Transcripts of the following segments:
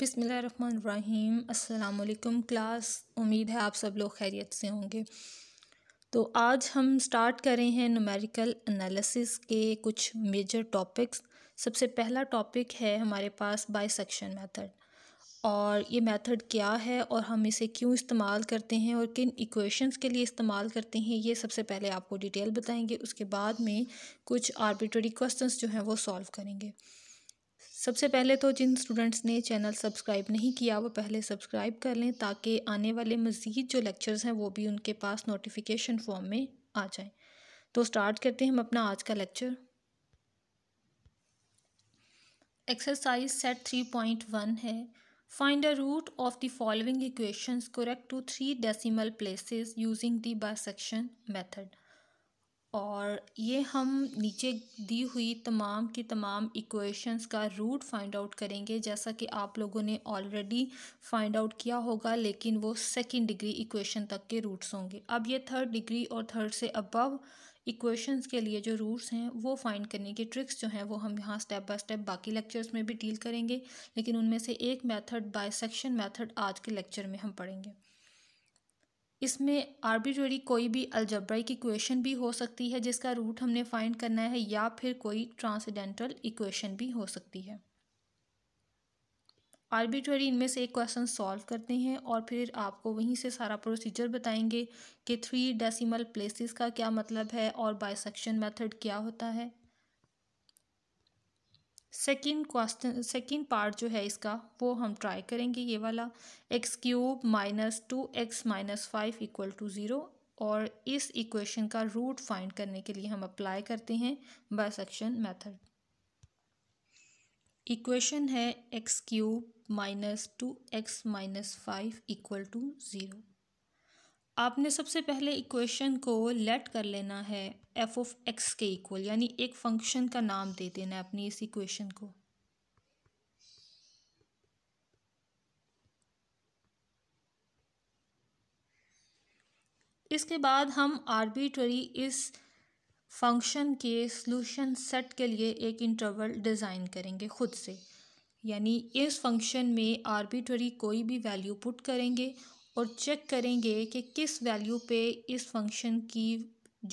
बिसमीम अल्लाम क्लास उम्मीद है आप सब लोग खैरियत से होंगे तो आज हम स्टार्ट करें हैं नुमेरिकल एनालिसिस के कुछ मेजर टॉपिक्स सबसे पहला टॉपिक है हमारे पास बाई सेक्शन मैथड और ये मेथड क्या है और हम इसे क्यों इस्तेमाल करते हैं और किन इक्वेशंस के लिए इस्तेमाल करते हैं ये सबसे पहले आपको डिटेल बताएंगे उसके बाद में कुछ आर्बिट्री क्वेश्चंस जो हैं वो सॉल्व करेंगे सबसे पहले तो जिन स्टूडेंट्स ने चैनल सब्सक्राइब नहीं किया वो पहले सब्सक्राइब कर लें ताकि आने वाले मज़ीद जो लेक्चर्स हैं वो भी उनके पास नोटिफिकेशन फॉर्म में आ जाएं तो स्टार्ट करते हैं हम अपना आज का lecture exercise set three point one है find the root of the following equations correct to three decimal places using the bisection method और ये हम नीचे दी हुई तमाम की तमाम इक्वेशंस का रूट फाइंड आउट करेंगे जैसा कि आप लोगों ने ऑलरेडी फाइंड आउट किया होगा लेकिन वो सेकंड डिग्री इक्वेशन तक के रूट्स होंगे अब ये थर्ड डिग्री और थर्ड से अबव इक्वेशंस के लिए जो रूट्स हैं वो फाइंड करने के ट्रिक्स जो हैं वो हम यहाँ स्टेप बाय स्टेप बाकी लेक्चर्स में भी डील करेंगे लेकिन उनमें से एक मेथड बाय सेक्शन मेथड आज के लेक्चर में हम पढ़ेंगे इसमें आर्बिट्रेरी कोई भी अलजब्रा की इक्वेशन भी हो सकती है जिसका रूट हमने फाइंड करना है या फिर कोई ट्रांसडेंटल इक्वेशन भी हो सकती है आर्बिट्रेरी इनमें से एक क्वेश्चन सॉल्व करते हैं और फिर आपको वहीं से सारा प्रोसीजर बताएंगे कि थ्री डेसिमल प्लेसेस का क्या मतलब है और बाइसेक्शन मेथड क्या होता है सेकेंड क्वेश्चन सेकेंड पार्ट जो है इसका वो हम ट्राई करेंगे ये वाला x cube minus two x minus five equal to zero और इस इक्वेशन का रूट फाइंड करने के लिए हम अप्लाई करते हैं बाय सेक्शन मैथड इक्वेशन है x cube minus two x minus five equal to zero आपने सबसे पहले इक्वेशन को लेट कर लेना है एफ ऑफ एक्स के इक्वल यानी एक फंक्शन का नाम दे देना है अपनी इस इक्वेशन को इसके बाद हम आर्बिट्री इस फंक्शन के सॉल्यूशन सेट के लिए एक इंटरवल डिज़ाइन करेंगे खुद से यानी इस फंक्शन में आर्बिट्री कोई भी वैल्यू पुट करेंगे और चेक करेंगे कि किस वैल्यू पे इस फंक्शन की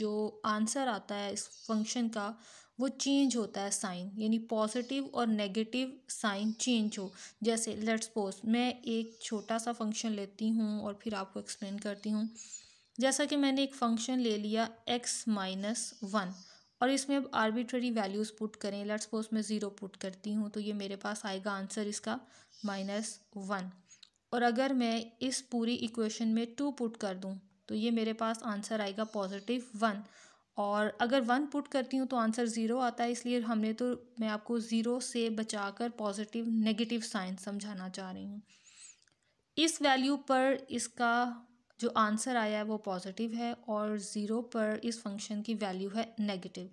जो आंसर आता है इस फंक्शन का वो चेंज होता है साइन यानी पॉजिटिव और नेगेटिव साइन चेंज हो जैसे लेट्स सपोज मैं एक छोटा सा फंक्शन लेती हूँ और फिर आपको एक्सप्लेन करती हूँ जैसा कि मैंने एक फंक्शन ले लिया एक्स माइनस वन और इसमें अब आर्बिट्रेरी वैल्यूज़ पुट करें लेट्स सपोज मैं ज़ीरो पुट करती हूँ तो ये मेरे पास आएगा आंसर इसका माइनस वन और अगर मैं इस पूरी इक्वेशन में टू पुट कर दूँ तो ये मेरे पास आंसर आएगा पॉजिटिव वन और अगर वन पुट करती हूँ तो आंसर ज़ीरो आता है इसलिए हमने तो मैं आपको ज़ीरो से बचाकर पॉजिटिव नेगेटिव साइन समझाना चाह रही हूँ इस वैल्यू पर इसका जो आंसर आया है वो पॉजिटिव है और ज़ीरो पर इस फंक्शन की वैल्यू है नेगेटिव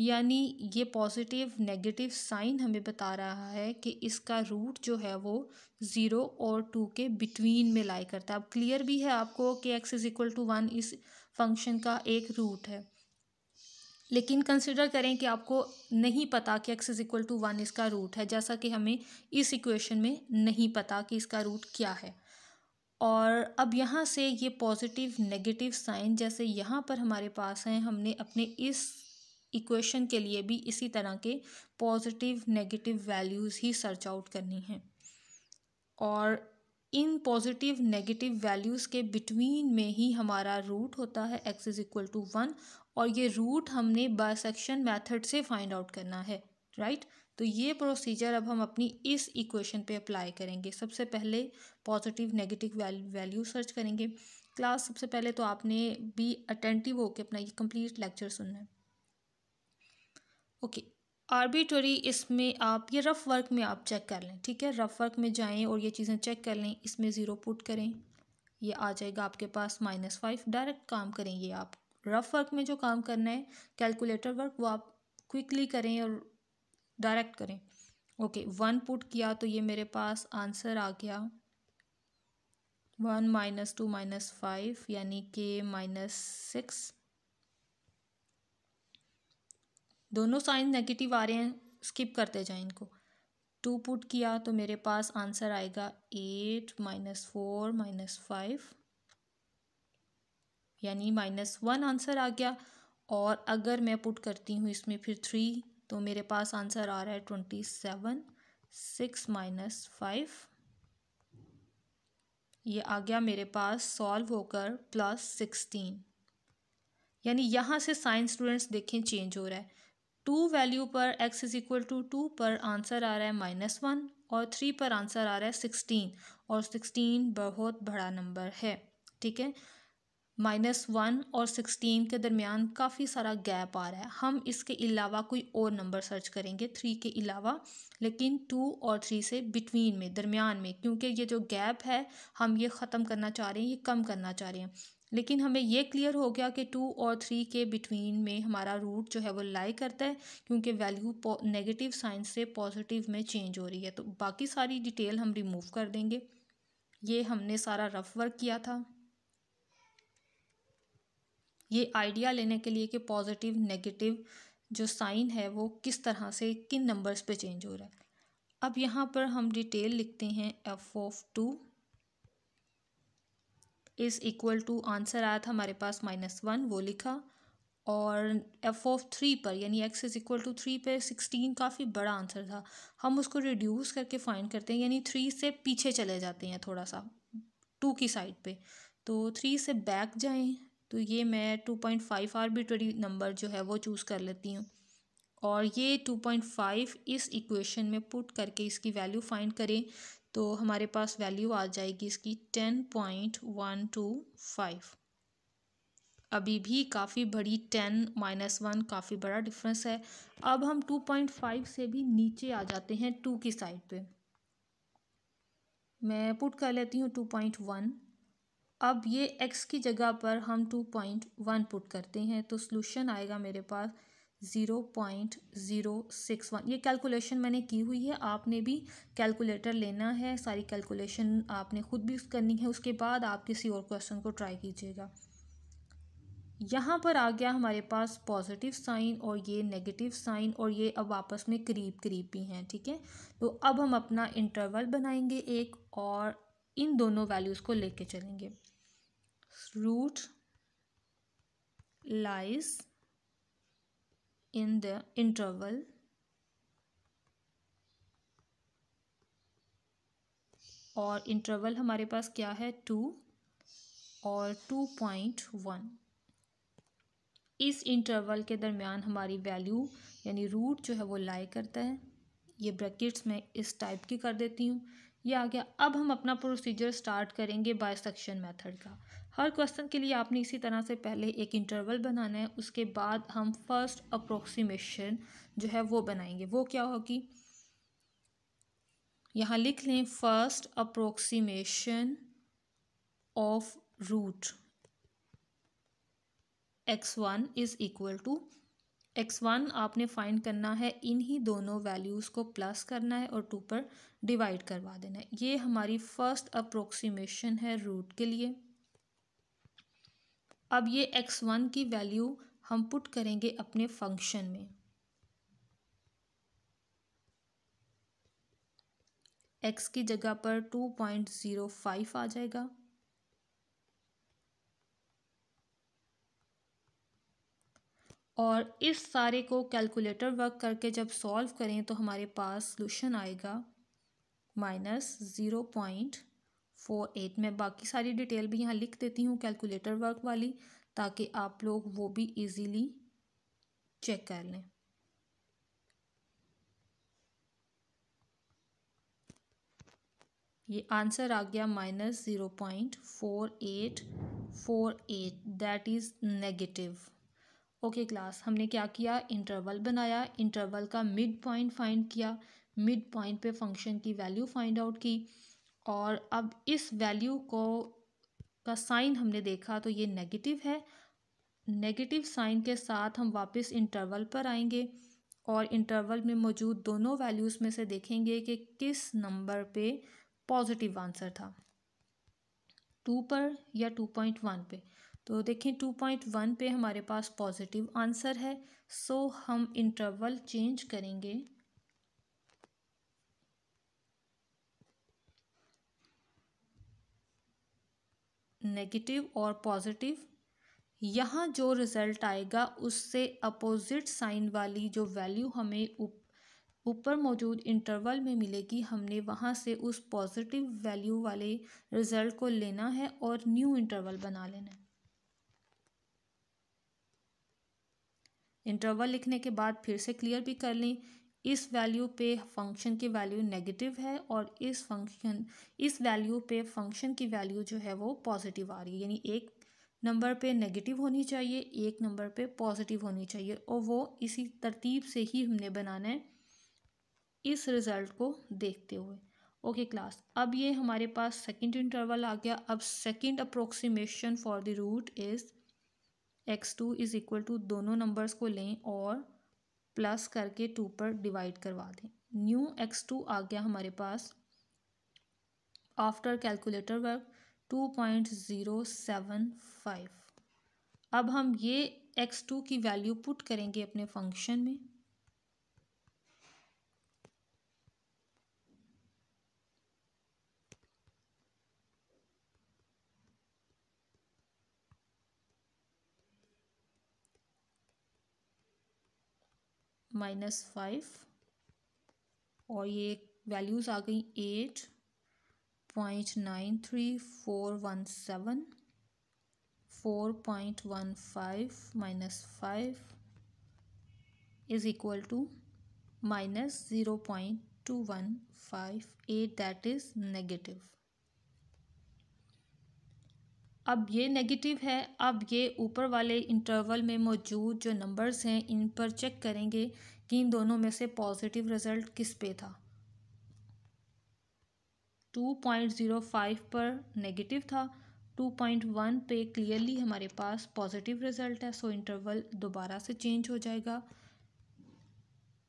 यानी ये पॉजिटिव नेगेटिव साइन हमें बता रहा है कि इसका रूट जो है वो ज़ीरो और टू के बिटवीन में लाई करता है अब क्लियर भी है आपको कि x is equal to one इस फंक्शन का एक रूट है लेकिन कंसिडर करें कि आपको नहीं पता कि x is equal to one इसका रूट है जैसा कि हमें इस इक्वेशन में नहीं पता कि इसका रूट क्या है और अब यहाँ से ये पॉजिटिव नेगेटिव साइन जैसे यहाँ पर हमारे पास हैं हमने अपने इस इक्वेशन के लिए भी इसी तरह के पॉजिटिव नेगेटिव वैल्यूज़ ही सर्च आउट करनी है और इन पॉजिटिव नेगेटिव वैल्यूज़ के बिटवीन में ही हमारा रूट होता है x is equal to one और ये रूट हमने बायसेक्शन मेथड से फाइंड आउट करना है राइट right? तो ये प्रोसीजर अब हम अपनी इस इक्वेशन पे अप्लाई करेंगे सबसे पहले पॉजिटिव नेगेटिव वैल्यू सर्च करेंगे क्लास सबसे पहले तो आपने भी अटेंटिव होकर अपना ये कंप्लीट लेक्चर सुनना है ओके आर्बिटरी इसमें आप ये रफ़ वर्क में आप चेक कर लें ठीक है रफ़ वर्क में जाएं और ये चीज़ें चेक कर लें इसमें ज़ीरो पुट करें ये आ जाएगा आपके पास माइनस फाइव डायरेक्ट काम करें ये आप रफ़ वर्क में जो काम करना है कैलकुलेटर वर्क वो आप क्विकली करें और डायरेक्ट करें ओके वन पुट किया तो ये मेरे पास आंसर आ गया one minus two minus five यानी कि माइनस सिक्स दोनों साइन नेगेटिव आ रहे हैं स्किप करते जाएं इनको टू पुट किया तो मेरे पास आंसर आएगा eight minus four minus five यानी माइनस वन आंसर आ गया और अगर मैं पुट करती हूँ इसमें फिर थ्री तो मेरे पास आंसर आ रहा है twenty seven six minus five ये आ गया मेरे पास सॉल्व होकर प्लस सिक्सटीन यानी यहाँ से साइंस स्टूडेंट्स देखें चेंज हो रहा है टू वैल्यू पर x is equal to two पर आंसर आ रहा है माइनस वन और थ्री पर आंसर आ रहा है सिक्सटीन और सिक्सटीन बहुत बड़ा नंबर है ठीक है माइनस वन और सिक्सटीन के दरमियान काफ़ी सारा गैप आ रहा है हम इसके अलावा कोई और नंबर सर्च करेंगे थ्री के अलावा लेकिन टू और थ्री से बिटवीन में दरमियान में क्योंकि ये जो गैप है हम ये ख़त्म करना चाह रहे हैं ये कम करना चाह रहे हैं लेकिन हमें ये क्लियर हो गया कि टू और थ्री के बिटवीन में हमारा रूट जो है वो लाई करता है क्योंकि वैल्यू नेगेटिव साइन से पॉजिटिव में चेंज हो रही है तो बाकी सारी डिटेल हम रिमूव कर देंगे ये हमने सारा रफ वर्क किया था ये आइडिया लेने के लिए कि पॉजिटिव नेगेटिव जो साइन है वो किस तरह से किन नंबर्स पे चेंज हो रहा है अब यहाँ पर हम डिटेल लिखते हैं f of two is equal to answer आया था हमारे पास माइनस वन वो लिखा और एफ ऑफ थ्री पर यानी x is equal to three पर सिक्सटीन काफ़ी बड़ा आंसर था हम उसको रिड्यूस करके फाइंड करते हैं यानी थ्री से पीछे चले जाते हैं थोड़ा सा टू की साइड पे तो थ्री से बैक जाएं तो ये मैं two point five arbitrary number जो है वो चूज़ कर लेती हूँ और ये टू पॉइंट फाइव इस इक्वेशन में पुट करके इसकी वैल्यू फाइंड करें तो हमारे पास वैल्यू आ जाएगी इसकी ten point one two five अभी भी काफ़ी बड़ी टेन माइनस वन काफ़ी बड़ा डिफरेंस है अब हम टू पॉइंट फाइव से भी नीचे आ जाते हैं टू की साइड पे मैं पुट कर लेती हूँ टू पॉइंट वन अब ये एक्स की जगह पर हम टू पॉइंट वन पुट करते हैं तो सोल्यूशन आएगा मेरे पास zero point zero six one ये कैलकुलेशन मैंने की हुई है आपने भी कैलकुलेटर लेना है सारी कैलकुलेशन आपने ख़ुद भी करनी है उसके बाद आप किसी और क्वेश्चन को ट्राई कीजिएगा यहाँ पर आ गया हमारे पास पॉजिटिव साइन और ये नेगेटिव साइन और ये अब आपस में करीब करीब भी हैं ठीक है ठीके? तो अब हम अपना इंटरवल बनाएंगे एक और इन दोनों वैल्यूज़ को लेके चलेंगे root lies in the interval और इंटरवल हमारे पास क्या है टू और टू पॉइंट वन इस इंटरवल के दरमियान हमारी वैल्यू यानी रूट जो है वो लाई करता है ये ब्रैकेट्स में इस टाइप की कर देती हूँ ये आ गया अब हम अपना प्रोसीजर स्टार्ट करेंगे बाय सेक्शन मेथड का हर क्वेश्चन के लिए आपने इसी तरह से पहले एक इंटरवल बनाना है उसके बाद हम फर्स्ट अप्रोक्सीमेशन जो है वो बनाएंगे वो क्या होगी यहाँ लिख लें first approximation of root x one is equal to x one आपने फाइंड करना है इन्हीं दोनों वैल्यूज़ को प्लस करना है और टू पर डिवाइड करवा देना है ये हमारी फर्स्ट अप्रोक्सीमेशन है रूट के लिए अब ये एक्स वन की वैल्यू हम पुट करेंगे अपने फंक्शन में एक्स की जगह पर टू पॉइंट ज़ीरो फाइव आ जाएगा और इस सारे को कैलकुलेटर वर्क करके जब सॉल्व करें तो हमारे पास सोल्यूशन आएगा minus zero point four eight मैं बाकी सारी डिटेल भी यहाँ लिख देती हूँ कैलकुलेटर वर्क वाली ताकि आप लोग वो भी इजीली चेक कर लें ये आंसर आ गया minus zero point four eight four eight that is negative okay class हमने क्या किया इंटरवल बनाया इंटरवल का मिड पॉइंट फाइंड किया मिड पॉइंट पे फंक्शन की वैल्यू फाइंड आउट की और अब इस वैल्यू को का साइन हमने देखा तो ये नेगेटिव है नेगेटिव साइन के साथ हम वापस इंटरवल पर आएंगे और इंटरवल में मौजूद दोनों वैल्यूज़ में से देखेंगे कि किस नंबर पे पॉजिटिव आंसर था टू पर या टू पॉइंट वन पे तो देखें टू पॉइंट वन पे हमारे पास पॉजिटिव आंसर है सो हम इंटरवल चेंज करेंगे नेगेटिव और पॉजिटिव यहाँ जो रिज़ल्ट आएगा उससे अपोज़िट साइन वाली जो वैल्यू हमें ऊपर मौजूद इंटरवल में मिलेगी हमने वहाँ से उस पॉजिटिव वैल्यू वाले रिज़ल्ट को लेना है और न्यू इंटरवल बना लेना है इंटरवल लिखने के बाद फिर से क्लियर भी कर लें इस वैल्यू पे फंक्शन की वैल्यू नेगेटिव है और इस फंक्शन इस वैल्यू पे फंक्शन की वैल्यू जो है वो पॉजिटिव आ रही है यानी एक नंबर पे नेगेटिव होनी चाहिए एक नंबर पे पॉजिटिव होनी चाहिए और वो इसी तरतीब से ही हमने बनाना है इस रिज़ल्ट को देखते हुए ओके क्लास अब ये हमारे पास सेकंड इंटरवल आ गया अब second approximation for the root is x two is equal to दोनों नंबर्स को लें और प्लस करके टू पर डिवाइड करवा दें न्यू एक्स टू आ गया हमारे पास after calculator work two point zero seven five अब हम ये एक्स टू की वैल्यू पुट करेंगे अपने फंक्शन में माइनस फाइव और ये वैल्यूज़ आ गई eight point nine three four one seven four point one five minus five is equal to minus zero point two one five eight that is negative अब ये negative है अब ये ऊपर वाले इंटरवल में मौजूद जो नंबर्स हैं इन पर चेक करेंगे कि इन दोनों में से पॉजिटिव रिज़ल्ट किस पे था 2.05 पर नेगेटिव था 2.1 पे क्लियरली हमारे पास पॉजिटिव रिज़ल्ट है सो इंटरवल दोबारा से चेंज हो जाएगा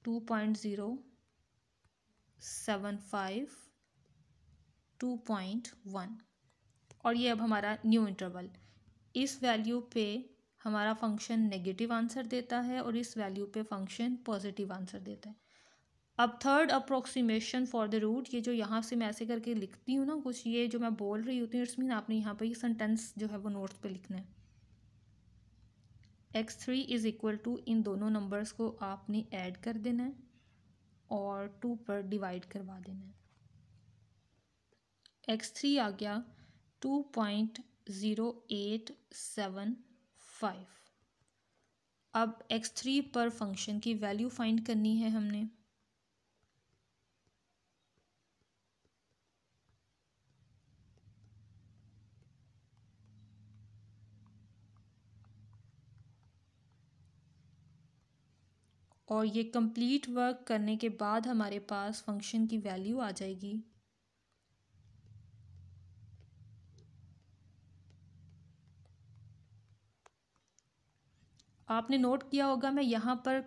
2.075 2.1 और ये अब हमारा न्यू इंटरवल इस वैल्यू पे हमारा फंक्शन नेगेटिव आंसर देता है और इस वैल्यू पे फंक्शन पॉजिटिव आंसर देता है अब third approximation for the root ये जो यहाँ से मैं ऐसे करके लिखती हूँ ना कुछ ये जो मैं बोल रही होती हूँ इट्स मीन आपने यहाँ पर ये सेंटेंस जो है वो नोट्स पे लिखना है x three is equal to इन दोनों नंबर्स को आपने ऐड कर देना है और टू पर डिवाइड करवा देना है एक्स थ्री आ गया two point zero eight seven five अब एक्स थ्री पर फंक्शन की वैल्यू फाइंड करनी है हमने और ये कंप्लीट वर्क करने के बाद हमारे पास फंक्शन की वैल्यू आ जाएगी आपने नोट किया होगा मैं यहाँ पर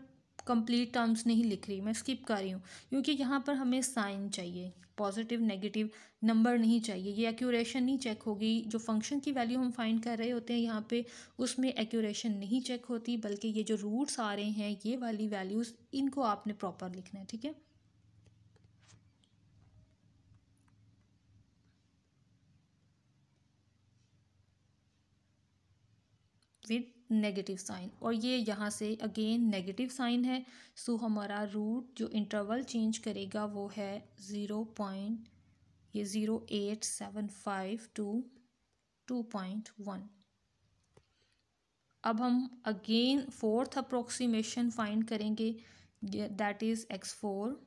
कंप्लीट टर्म्स नहीं लिख रही मैं स्किप कर रही हूँ क्योंकि यहाँ पर हमें साइन चाहिए पॉजिटिव नेगेटिव नंबर नहीं चाहिए ये एक्यूरेशन नहीं चेक होगी जो फंक्शन की वैल्यू हम फाइंड कर रहे होते हैं यहाँ पे उसमें एक्यूरेशन नहीं चेक होती बल्कि ये जो रूट्स आ रहे हैं ये वाली वैल्यूज़ इनको आपने प्रॉपर लिखना है ठीक है विद नेगेटिव साइन और ये यहाँ से अगेन नेगेटिव साइन है सो हमारा रूट जो इंटरवल चेंज करेगा वो है ज़ीरो पॉइंट ये zero eight seven five two two point one अब हम अगेन फोर्थ अप्रोक्सीमेशन फाइंड करेंगे that is x four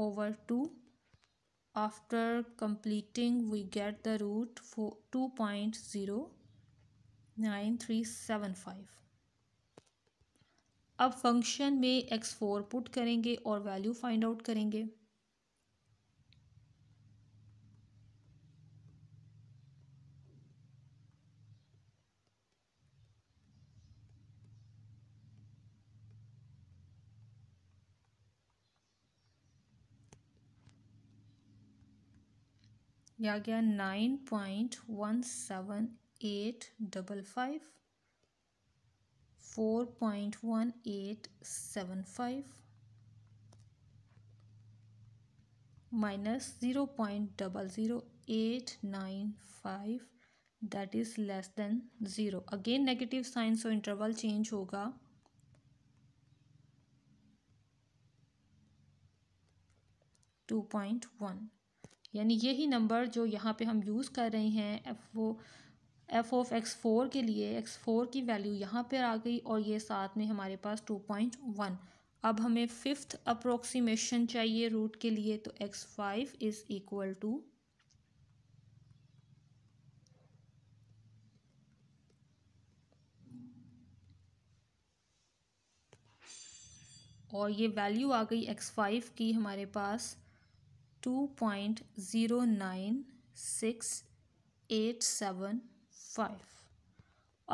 over two after completing we get the root for 2.09375 अब फंक्शन में x4 पुट करेंगे और वैल्यू फाइंड आउट करेंगे या गया nine point one seven eight double five four point one eight seven five minus zero point double zero eight nine five that is less than zero again negative sign so interval change होगा two point one यानी यही number जो यहाँ पे हम use कर रहे हैं एफ वो एफ़ ऑफ एक्स फोर के लिए एक्स फोर की वैल्यू यहाँ पर आ गई और ये साथ में हमारे पास टू पॉइंट वन अब हमें फिफ्थ अप्रोक्सीमेशन चाहिए रूट के लिए तो x five is equal to और ये वैल्यू आ गई एक्स फाइव की हमारे पास two point zero nine six eight seven five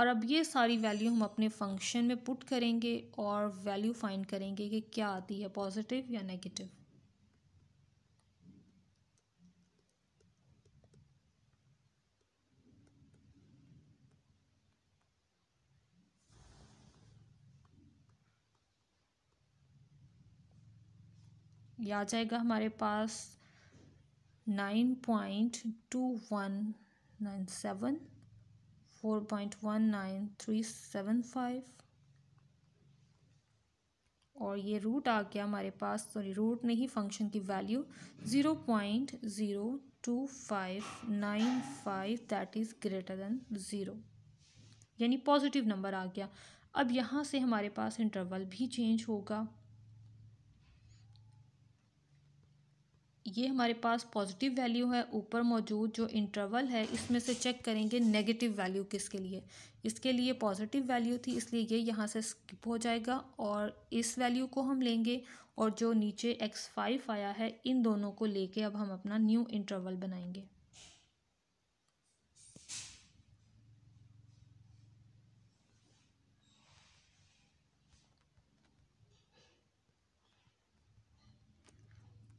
और अब ये सारी वैल्यू हम अपने फंक्शन में पुट करेंगे और वैल्यू फाइंड करेंगे कि क्या आती है पॉजिटिव या नेगेटिव या आ जाएगा हमारे पास nine point two one nine seven four point one nine three seven five और ये रूट आ गया हमारे पास सॉरी रूट नहीं फंक्शन की value zero point zero two five nine five that is greater than zero यानी पॉजिटिव नंबर आ गया अब यहाँ से हमारे पास इंटरवल भी चेंज होगा ये हमारे पास पॉजिटिव वैल्यू है ऊपर मौजूद जो इंटरवल है इसमें से चेक करेंगे नेगेटिव वैल्यू किसके लिए इसके लिए पॉजिटिव वैल्यू थी इसलिए ये यहाँ से स्किप हो जाएगा और इस वैल्यू को हम लेंगे और जो नीचे एक्स फाइव आया है इन दोनों को लेके अब हम अपना न्यू इंटरवल बनाएंगे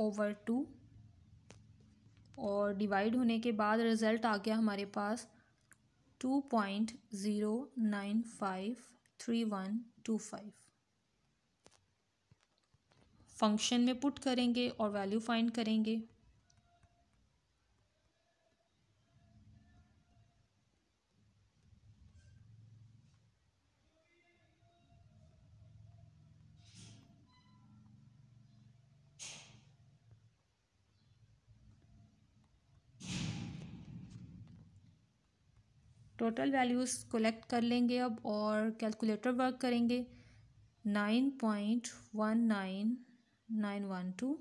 ओवर टू और डिवाइड होने के बाद रिज़ल्ट आ गया हमारे पास two point zero nine five three one two five function में पुट करेंगे और वैल्यू फाइंड करेंगे टोटल वैल्यूज़ कलेक्ट कर लेंगे अब और कैलकुलेटर वर्क करेंगे nine point one nine nine one two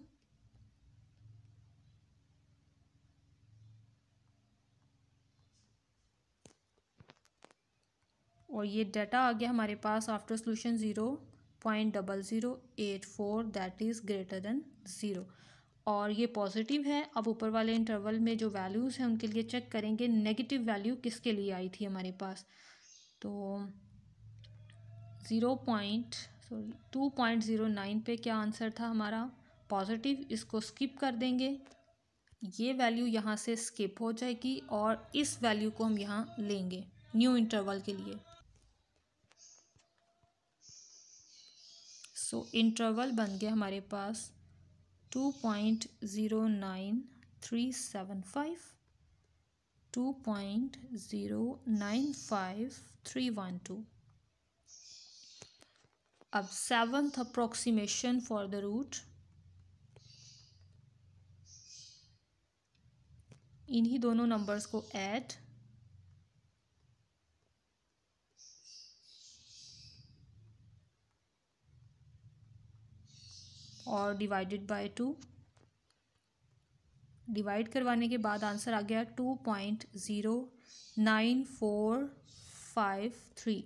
और ये डाटा आ गया हमारे पास after solution zero point double zero eight four that is greater than zero और ये पॉजिटिव है अब ऊपर वाले इंटरवल में जो वैल्यूज़ हैं उनके लिए चेक करेंगे नेगेटिव वैल्यू किसके लिए आई थी हमारे पास तो zero point sorry two point zero nine पर क्या आंसर था हमारा पॉजिटिव इसको स्किप कर देंगे ये वैल्यू यहाँ से स्किप हो जाएगी और इस वैल्यू को हम यहाँ लेंगे न्यू इंटरवल के लिए सो so, इंटरवल बन गया हमारे पास two point zero nine three seven five two point zero nine five three one two अब seventh approximation for the root इन्हीं दोनों नंबर्स को ऐड और डिवाइडेड बाय टू डिवाइड करवाने के बाद आंसर आ गया two point zero nine four five three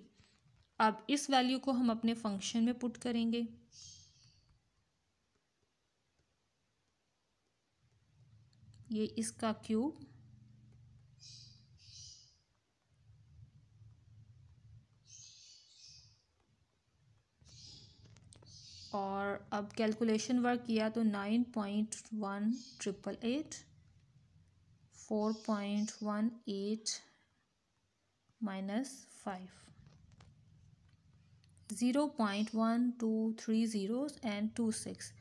अब इस वैल्यू को हम अपने फंक्शन में पुट करेंगे ये इसका क्यूब और अब कैलकुलेशन वर्क किया तो nine point one triple eight four point one eight minus five zero point one two three zero and two six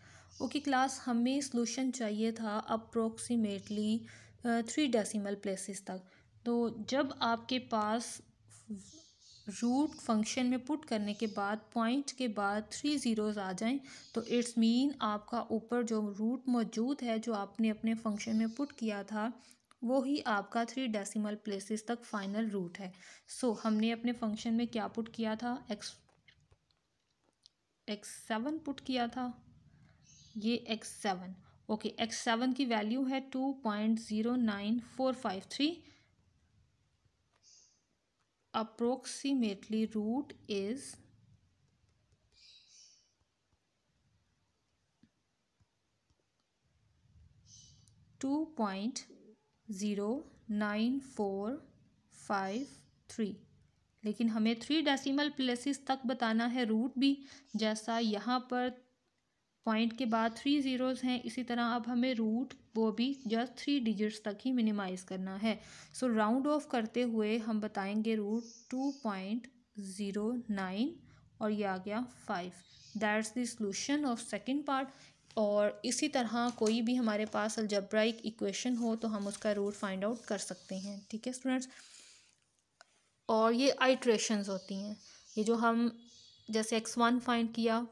okay class हमें सोलूशन चाहिए था अप्रोक्सीमेटली थ्री डेसिमल प्लेसेस तक तो जब आपके पास रूट फंक्शन में पुट करने के बाद पॉइंट के बाद थ्री ज़ीरोज़ आ जाएं तो इट्स मीन आपका ऊपर जो रूट मौजूद है जो आपने अपने फंक्शन में पुट किया था वो ही आपका थ्री डेसिमल प्लेसेस तक फाइनल रूट है सो so, हमने अपने फंक्शन में क्या पुट किया था एक्स एक्स सेवन पुट किया था ये x seven okay x seven की वैल्यू है two point zero nine four five three approximately root is two point zero nine four five three लेकिन हमें थ्री डेसिमल प्लेसिस तक बताना है रूट भी जैसा यहाँ पर पॉइंट के बाद थ्री ज़ीरोज़ हैं इसी तरह अब हमें रूट वो भी जस्ट थ्री डिजिट्स तक ही मिनिमाइज़ करना है सो राउंड ऑफ करते हुए हम बताएंगे root two point zero nine और ये आ गया five that's the solution of second part और इसी तरह कोई भी हमारे पास अलजब्राइक इक्वेशन हो तो हम उसका रूट फाइंड आउट कर सकते हैं ठीक है स्टूडेंट्स और ये आइट्रेशन होती हैं ये जो हम जैसे एक्स वन फाइंड किया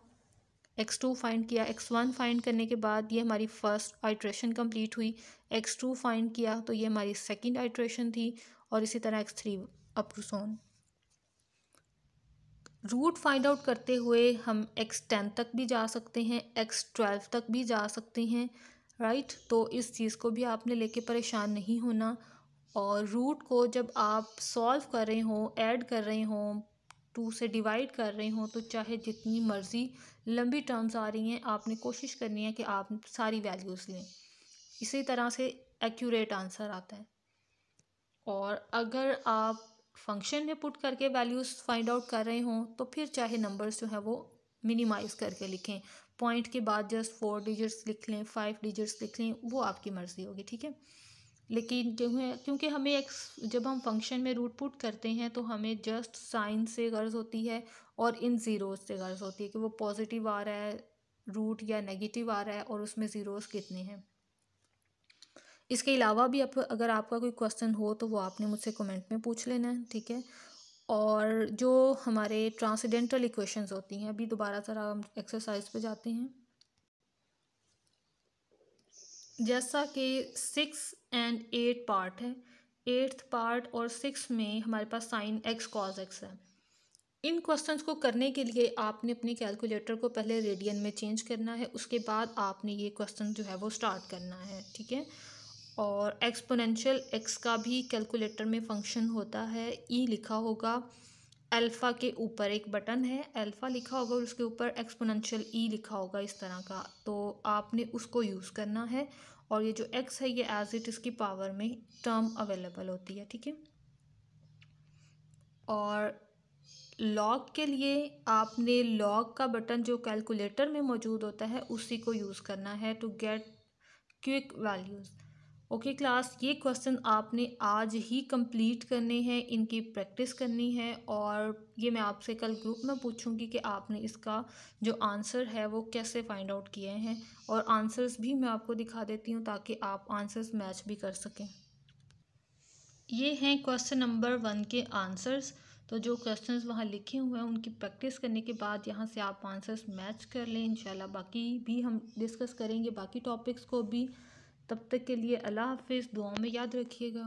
एक्स टू फाइंड किया एक्स वन फाइंड करने के बाद ये हमारी फ़र्स्ट आइट्रेशन कंप्लीट हुई एक्स टू फाइंड किया तो ये हमारी सेकंड आइट्रेशन थी और इसी तरह एक्स थ्री अपरूसोन रूट फाइंड आउट करते हुए हम एक्स टेन तक भी जा सकते हैं एक्स ट्वेल्व तक भी जा सकते हैं राइट तो इस चीज़ को भी आपने लेके परेशान नहीं होना और रूट को जब आप सॉल्व कर रहे हों ऐड कर रहे हों टू से डिवाइड कर रही हो तो चाहे जितनी मर्ज़ी लंबी टर्म्स आ रही हैं आपने कोशिश करनी है कि आप सारी वैल्यूज़ लें इसी तरह से एक्यूरेट आंसर आता है और अगर आप फंक्शन में पुट करके वैल्यूज़ फाइंड आउट कर रहे हों तो फिर चाहे नंबर्स जो है वो मिनिमाइज़ करके लिखें पॉइंट के बाद जस्ट फोर डिजिट्स लिख लें फाइव डिजिट्स लिख लें वो आपकी मर्ज़ी होगी ठीक है लेकिन जो है क्योंकि हमें एक जब हम फंक्शन में रूट पुट करते हैं तो हमें जस्ट साइन से गर्ज होती है और इन ज़ीरोज़ से गर्ज होती है कि वो पॉजिटिव आ रहा है रूट या नेगेटिव आ रहा है और उसमें ज़ीरोज़ कितने हैं इसके अलावा भी आप अगर आपका कोई क्वेश्चन हो तो वो आपने मुझसे कमेंट में पूछ लेना है ठीक है और जो हमारे ट्रांसीडेंटल इक्वेशंस होती हैं अभी दोबारा सर हम एक्सरसाइज पे जाते हैं जैसा कि सिक्स एंड एट पार्ट है एट्थ पार्ट और सिक्स में हमारे पास साइन एक्स कॉज एक्स है इन क्वेश्चंस को करने के लिए आपने अपने कैलकुलेटर को पहले रेडियन में चेंज करना है उसके बाद आपने ये क्वेश्चन जो है वो स्टार्ट करना है ठीक है और एक्सपोनेंशियल एक्स का भी कैलकुलेटर में फंक्शन होता है ई e लिखा होगा अल्फ़ा के ऊपर एक बटन है अल्फ़ा लिखा होगा और उसके ऊपर एक्सपोनेंशियल ई लिखा होगा इस तरह का तो आपने उसको यूज़ करना है और ये जो एक्स है ये एज इट इसकी पावर में टर्म अवेलेबल होती है ठीक है और लॉग के लिए आपने लॉग का बटन जो कैलकुलेटर में मौजूद होता है उसी को यूज़ करना है to get quick values okay class ये क्वेश्चन आपने आज ही कंप्लीट करने हैं इनकी प्रैक्टिस करनी है और ये मैं आपसे कल ग्रुप में पूछूंगी कि आपने इसका जो आंसर है वो कैसे फाइंड आउट किए हैं और आंसर्स भी मैं आपको दिखा देती हूँ ताकि आप आंसर्स मैच भी कर सकें ये हैं क्वेश्चन नंबर वन के आंसर्स तो जो क्वेश्चंस वहाँ लिखे हुए हैं उनकी प्रैक्टिस करने के बाद यहाँ से आप आंसर्स मैच कर लें इंशाल्लाह बाकी भी हम डिस्कस करेंगे बाकी टॉपिक्स को भी तब तक के लिए अल्लाह हाफिज़ दुआओं में याद रखिएगा